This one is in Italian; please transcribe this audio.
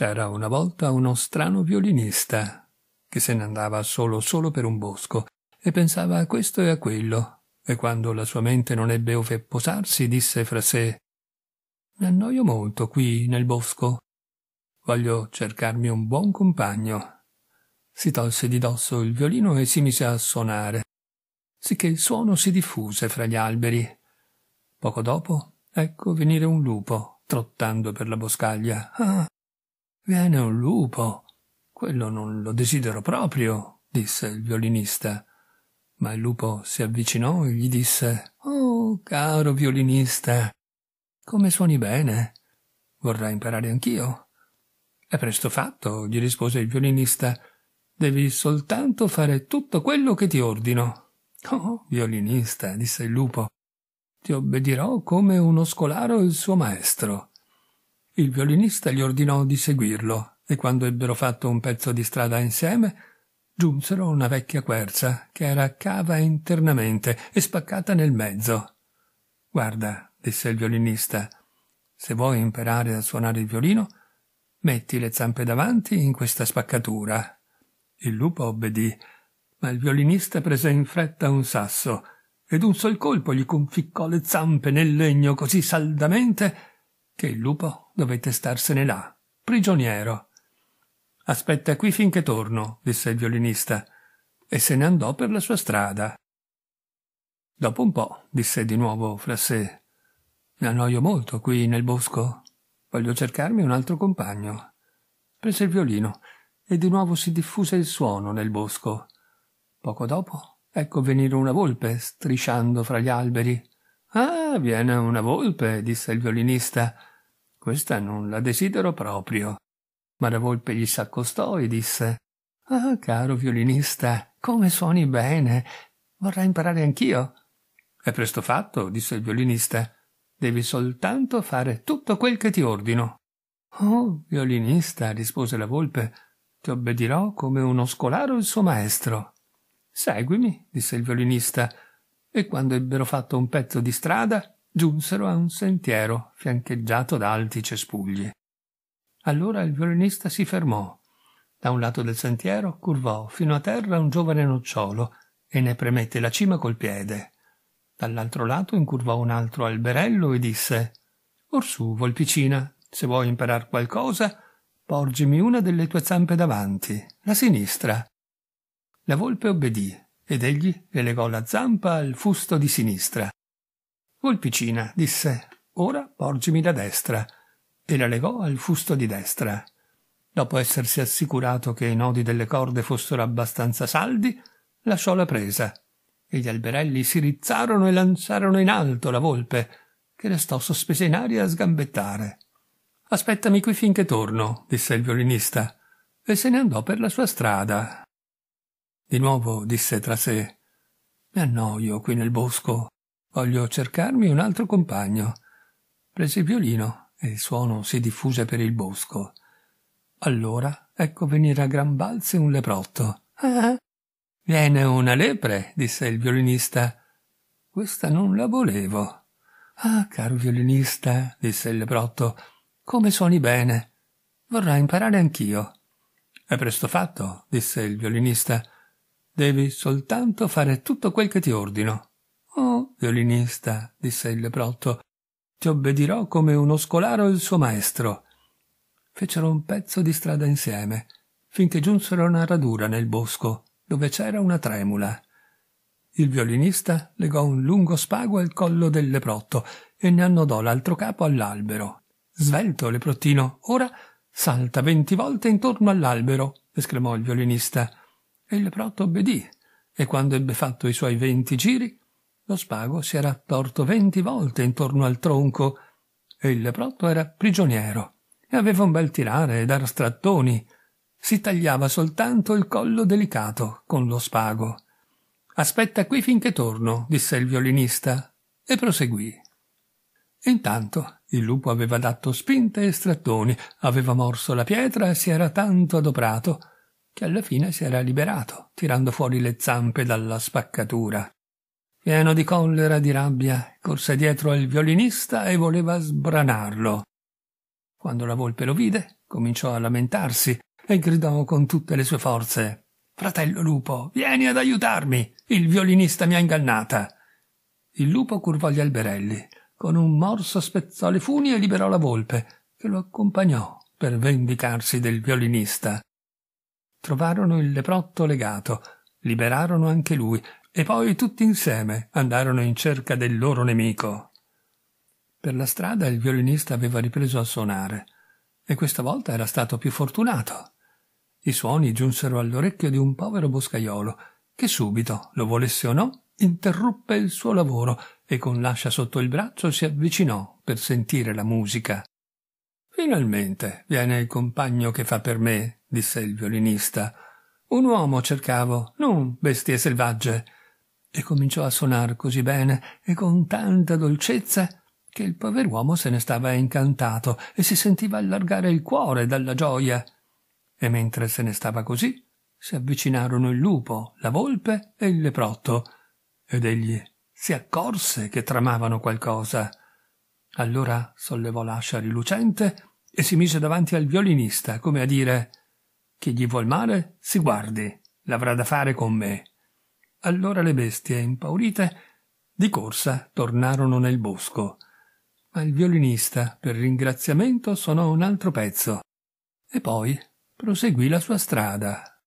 C'era una volta uno strano violinista che se ne andava solo solo per un bosco e pensava a questo e a quello, e quando la sua mente non ebbe ove posarsi disse fra sé Mi annoio molto qui nel bosco. Voglio cercarmi un buon compagno. Si tolse di dosso il violino e si mise a suonare, sicché il suono si diffuse fra gli alberi. Poco dopo, ecco venire un lupo, trottando per la boscaglia. Ah, Viene un lupo. Quello non lo desidero proprio, disse il violinista. Ma il lupo si avvicinò e gli disse Oh, caro violinista, come suoni bene. Vorrei imparare anch'io. È presto fatto, gli rispose il violinista. Devi soltanto fare tutto quello che ti ordino. Oh, violinista, disse il lupo, ti obbedirò come uno scolaro il suo maestro. Il violinista gli ordinò di seguirlo e quando ebbero fatto un pezzo di strada insieme giunsero a una vecchia querza che era cava internamente e spaccata nel mezzo. Guarda, disse il violinista, se vuoi imparare a suonare il violino, metti le zampe davanti in questa spaccatura. Il lupo obbedì, ma il violinista prese in fretta un sasso e d'un sol colpo gli conficcò le zampe nel legno così saldamente che il lupo dovette starsene là, prigioniero. Aspetta qui finché torno, disse il violinista, e se ne andò per la sua strada. Dopo un po' disse di nuovo fra sé Mi annoio molto qui nel bosco. Voglio cercarmi un altro compagno. Prese il violino e di nuovo si diffuse il suono nel bosco. Poco dopo ecco venire una volpe strisciando fra gli alberi. Ah, viene una volpe, disse il violinista questa non la desidero proprio. Ma la volpe gli s'accostò e disse Ah, caro violinista, come suoni bene. Vorrei imparare anch'io. È presto fatto, disse il violinista. Devi soltanto fare tutto quel che ti ordino. Oh, violinista, rispose la volpe, ti obbedirò come uno scolaro il suo maestro. Seguimi, disse il violinista, e quando ebbero fatto un pezzo di strada, giunsero a un sentiero fiancheggiato da alti cespugli. Allora il violinista si fermò. Da un lato del sentiero curvò fino a terra un giovane nocciolo e ne premette la cima col piede. Dall'altro lato incurvò un altro alberello e disse Orsù, volpicina, se vuoi imparare qualcosa, porgimi una delle tue zampe davanti, la sinistra. La volpe obbedì ed egli le legò la zampa al fusto di sinistra. Volpicina, disse, ora porgimi la destra, e la legò al fusto di destra. Dopo essersi assicurato che i nodi delle corde fossero abbastanza saldi, lasciò la presa, e gli alberelli si rizzarono e lanciarono in alto la volpe, che restò sospesa in aria a sgambettare. Aspettami qui finché torno, disse il violinista, e se ne andò per la sua strada. Di nuovo disse tra sé Mi annoio qui nel bosco. Voglio cercarmi un altro compagno. Prese il violino e il suono si diffuse per il bosco. Allora ecco venire a gran balzi un leprotto. Ah, viene una lepre, disse il violinista. Questa non la volevo. Ah, caro violinista, disse il leprotto, come suoni bene. Vorrei imparare anch'io. È presto fatto, disse il violinista. Devi soltanto fare tutto quel che ti ordino violinista, disse il leprotto, ti obbedirò come uno scolaro il suo maestro. Fecero un pezzo di strada insieme, finché giunsero a una radura nel bosco, dove c'era una tremula. Il violinista legò un lungo spago al collo del leprotto e ne annodò l'altro capo all'albero. Svelto, leprottino, ora salta venti volte intorno all'albero, esclamò il violinista. E il leprotto obbedì, e quando ebbe fatto i suoi venti giri, lo spago si era torto venti volte intorno al tronco e il leprotto era prigioniero e aveva un bel tirare e dar strattoni. Si tagliava soltanto il collo delicato con lo spago. Aspetta qui finché torno, disse il violinista e proseguì. Intanto il lupo aveva dato spinte e strattoni, aveva morso la pietra e si era tanto adoperato che alla fine si era liberato, tirando fuori le zampe dalla spaccatura. Pieno di collera e di rabbia, corse dietro al violinista e voleva sbranarlo. Quando la volpe lo vide, cominciò a lamentarsi e gridò con tutte le sue forze Fratello lupo, vieni ad aiutarmi. Il violinista mi ha ingannata. Il lupo curvò gli alberelli. Con un morso spezzò le funi e liberò la volpe, che lo accompagnò per vendicarsi del violinista. Trovarono il leprotto legato, liberarono anche lui e poi tutti insieme andarono in cerca del loro nemico. Per la strada il violinista aveva ripreso a suonare, e questa volta era stato più fortunato. I suoni giunsero all'orecchio di un povero boscaiolo, che subito, lo volesse o no, interruppe il suo lavoro e con l'ascia sotto il braccio si avvicinò per sentire la musica. Finalmente viene il compagno che fa per me, disse il violinista. Un uomo cercavo, non bestie selvagge e cominciò a suonar così bene e con tanta dolcezza che il pover'uomo se ne stava incantato e si sentiva allargare il cuore dalla gioia. E mentre se ne stava così, si avvicinarono il lupo, la volpe e il leprotto, ed egli si accorse che tramavano qualcosa. Allora sollevò l'ascia rilucente e si mise davanti al violinista, come a dire Chi gli vuol male, si guardi, l'avrà da fare con me. Allora le bestie, impaurite, di corsa tornarono nel bosco. Ma il violinista, per ringraziamento, suonò un altro pezzo e poi proseguì la sua strada,